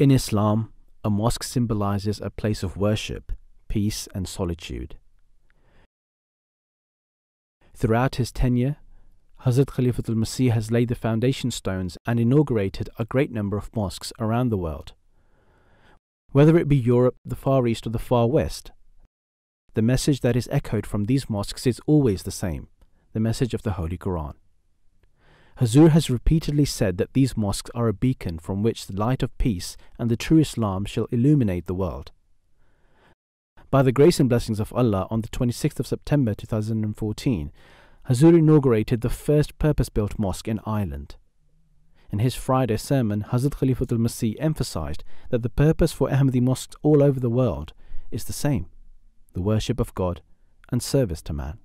In Islam, a mosque symbolizes a place of worship, peace, and solitude. Throughout his tenure, Hazrat Khalifatul Masih has laid the foundation stones and inaugurated a great number of mosques around the world. Whether it be Europe, the Far East, or the Far West, the message that is echoed from these mosques is always the same the message of the Holy Quran. Hazur has repeatedly said that these mosques are a beacon from which the light of peace and the true Islam shall illuminate the world. By the grace and blessings of Allah, on the 26th of September 2014, Hazur inaugurated the first purpose-built mosque in Ireland. In his Friday sermon, Hazrat Khalifatul Masih emphasized that the purpose for Ahmadi mosques all over the world is the same, the worship of God and service to man.